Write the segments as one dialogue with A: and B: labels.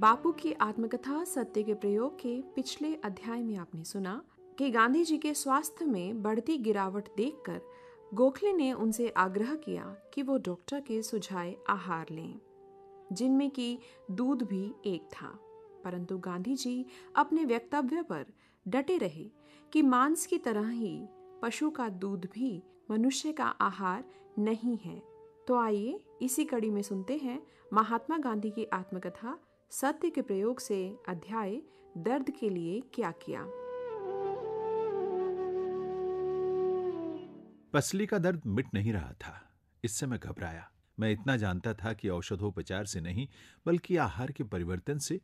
A: बापू की आत्मकथा सत्य के प्रयोग के पिछले अध्याय में आपने सुना कि गांधी जी के स्वास्थ्य में बढ़ती गिरावट देखकर गोखले ने उनसे आग्रह किया कि वो डॉक्टर के सुझाए आहार लें जिनमें कि दूध भी एक था परंतु गांधी जी अपने वक्तव्य पर डटे रहे कि मांस की तरह ही पशु का दूध भी मनुष्य का आहार नहीं है तो आइए इसी कड़ी में सुनते हैं महात्मा गांधी की आत्मकथा सत्य के प्रयोग से अध्याय दर्द के लिए क्या किया
B: पसली का दर्द मिट नहीं रहा था इससे मैं घबराया मैं इतना जानता था कि औषधोपचार से नहीं बल्कि आहार के परिवर्तन से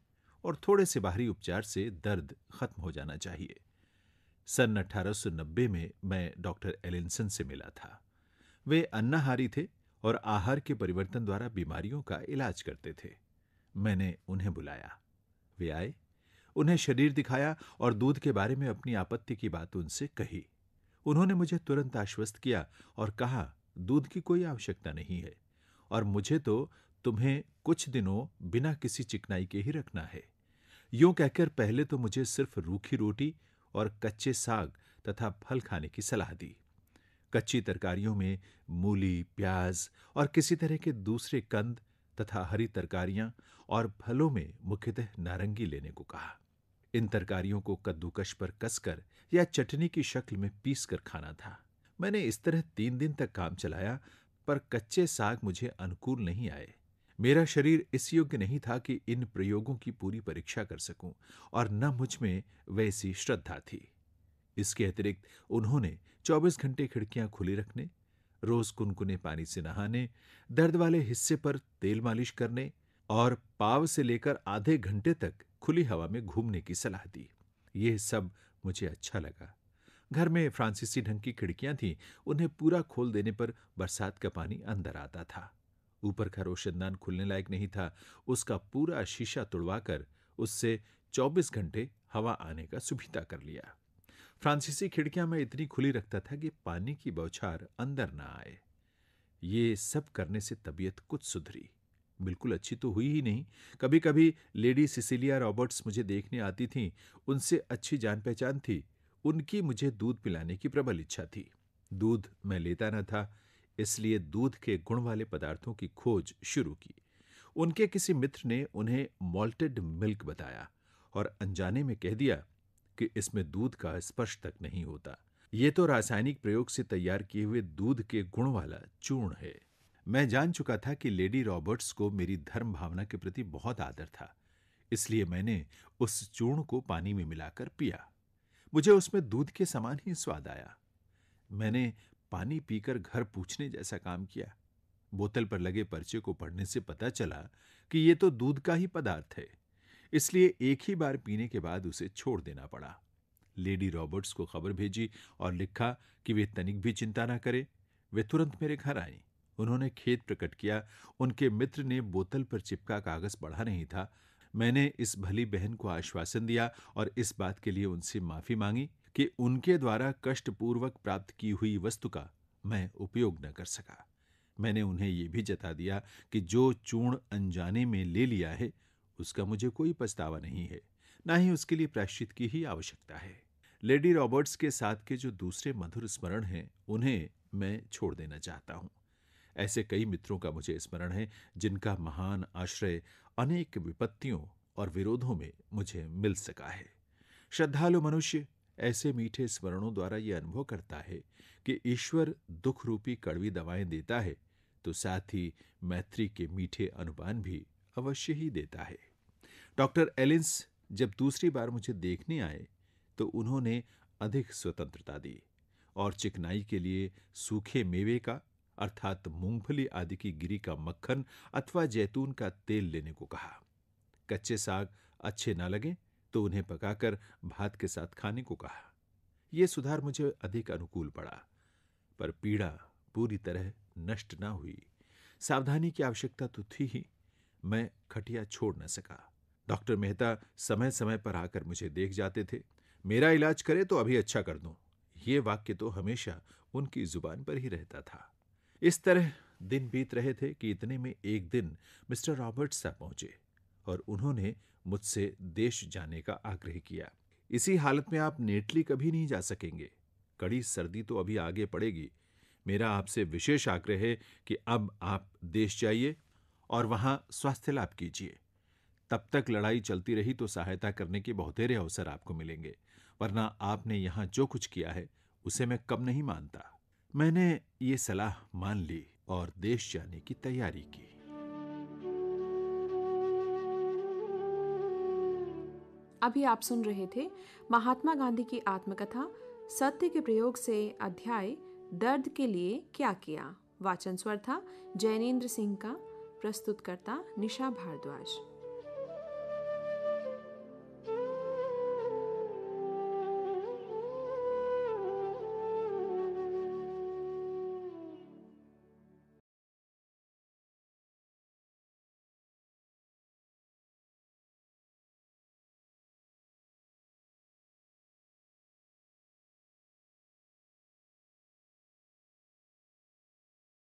B: और थोड़े से बाहरी उपचार से दर्द खत्म हो जाना चाहिए सन 1890 में मैं डॉक्टर एलिनसन से मिला था वे अन्नाहारी थे और आहार के परिवर्तन द्वारा बीमारियों का इलाज करते थे मैंने उन्हें बुलाया वे आए उन्हें शरीर दिखाया और दूध के बारे में अपनी आपत्ति की बात उनसे कही उन्होंने मुझे तुरंत आश्वस्त किया और कहा दूध की कोई आवश्यकता नहीं है और मुझे तो तुम्हें कुछ दिनों बिना किसी चिकनाई के ही रखना है यूं कहकर पहले तो मुझे सिर्फ रूखी रोटी और कच्चे साग तथा फल खाने की सलाह दी कच्ची तरकारियों में मूली प्याज और किसी तरह के दूसरे कंद तथा हरी तरकारियां और फलों में मुख्यतः नारंगी लेने को कहा इन तरकारियों को कद्दूकश पर कसकर या चटनी की शक्ल में पीसकर खाना था मैंने इस तरह तीन दिन तक काम चलाया पर कच्चे साग मुझे अनुकूल नहीं आए मेरा शरीर इस योग्य नहीं था कि इन प्रयोगों की पूरी परीक्षा कर सकूं और न मुझ में वैसी श्रद्धा थी इसके अतिरिक्त उन्होंने 24 घंटे खिड़कियां खुली रखने रोज कुनकुने पानी से नहाने दर्द वाले हिस्से पर तेल मालिश करने और पाव से लेकर आधे घंटे तक खुली हवा में घूमने की सलाह दी ये सब मुझे अच्छा लगा घर में फ्रांसीसी ढंग की खिड़कियां थीं उन्हें पूरा खोल देने पर बरसात का पानी अंदर आता था ऊपर का रोशनदान खुलने लायक नहीं था उसका पूरा शीशा तुड़वाकर उससे 24 घंटे हवा आने का सुविधा कर लिया फ्रांसीसी खिड़कियां मैं इतनी खुली रखता था कि पानी की बौछार अंदर ना आए ये सब करने से तबीयत कुछ सुधरी बिल्कुल अच्छी तो हुई ही नहीं कभी कभी लेडी सिसिलिया रॉबर्ट्स मुझे देखने आती थीं उनसे अच्छी जान पहचान थी उनकी मुझे दूध पिलाने की प्रबल इच्छा थी दूध मैं लेता न था इसलिए दूध के गुण वाले पदार्थों की खोज शुरू की उनके किसी मित्र ने उन्हें मॉल्टेड मिल्क बताया और अनजाने में कह दिया कि इसमें दूध का स्पर्श तक नहीं होता ये तो रासायनिक प्रयोग से तैयार किए हुए दूध के गुण वाला चूर्ण है मैं जान चुका था कि लेडी रॉबर्ट्स को मेरी धर्म भावना के प्रति बहुत आदर था इसलिए मैंने उस चूर्ण को पानी में मिलाकर पिया मुझे उसमें दूध के समान ही स्वाद आया मैंने पानी पीकर घर पूछने जैसा काम किया बोतल पर लगे पर्चे को पढ़ने से पता चला कि ये तो दूध का ही पदार्थ है इसलिए एक ही बार पीने के बाद उसे छोड़ देना पड़ा लेडी रॉबर्ट्स को खबर भेजी और लिखा कि वे तनिक भी चिंता ना करें वे तुरंत मेरे घर आईं उन्होंने खेत प्रकट किया उनके मित्र ने बोतल पर चिपका कागज पढ़ा नहीं था मैंने इस भली बहन को आश्वासन दिया और इस बात के लिए उनसे माफी मांगी कि उनके द्वारा कष्टपूर्वक प्राप्त की हुई वस्तु का मैं उपयोग न कर सका मैंने उन्हें यह भी जता दिया कि जो चूर्ण अनजाने में ले लिया है उसका मुझे कोई पछतावा नहीं है ना ही उसके लिए प्रायश्चित की ही आवश्यकता है लेडी रॉबर्ट्स के साथ के जो दूसरे मधुर स्मरण हैं उन्हें मैं छोड़ देना चाहता हूं ऐसे कई मित्रों का मुझे स्मरण है जिनका महान आश्रय अनेक विपत्तियों और विरोधों में मुझे मिल सका है श्रद्धालु मनुष्य ऐसे मीठे स्मरणों द्वारा यह अनुभव करता है कि ईश्वर दुख रूपी कड़वी दवाएं देता है तो साथ ही मैत्री के मीठे अनुमान भी अवश्य ही देता है डॉक्टर एलिन्स जब दूसरी बार मुझे देखने आए तो उन्होंने अधिक स्वतंत्रता दी और चिकनाई के लिए सूखे मेवे का अर्थात मूंगफली आदि की गिरी का मक्खन अथवा जैतून का तेल लेने को कहा कच्चे साग अच्छे न लगे तो उन्हें पकाकर भात के साथ खाने को कहा यह सुधार मुझे अधिक अनुकूल पड़ा पर पीड़ा पूरी तरह नष्ट ना हुई सावधानी की आवश्यकता तो थी ही मैं खटिया छोड़ न सका डॉक्टर मेहता समय समय पर आकर मुझे देख जाते थे मेरा इलाज करे तो अभी अच्छा कर दूं ये वाक्य तो हमेशा उनकी जुबान पर ही रहता था इस तरह दिन बीत रहे थे कि इतने में एक दिन मिस्टर रॉबर्ट साहब पहुंचे और उन्होंने मुझसे देश जाने का आग्रह किया इसी हालत में आप नेटली कभी नहीं जा सकेंगे कड़ी सर्दी तो अभी आगे पड़ेगी मेरा आपसे विशेष आग्रह है कि अब आप देश जाइए और वहां स्वास्थ्य लाभ कीजिए तब तक लड़ाई चलती रही तो सहायता करने के बहुतेरे अवसर आपको मिलेंगे वरना आपने यहां जो कुछ किया है उसे मैं कब नहीं मानता मैंने ये सलाह मान ली और देश जाने की तैयारी की
A: अभी आप सुन रहे थे महात्मा गांधी की आत्मकथा सत्य के प्रयोग से अध्याय दर्द के लिए क्या किया वाचन स्वर था जैनेन्द्र सिंह का प्रस्तुत करता निशा भारद्वाज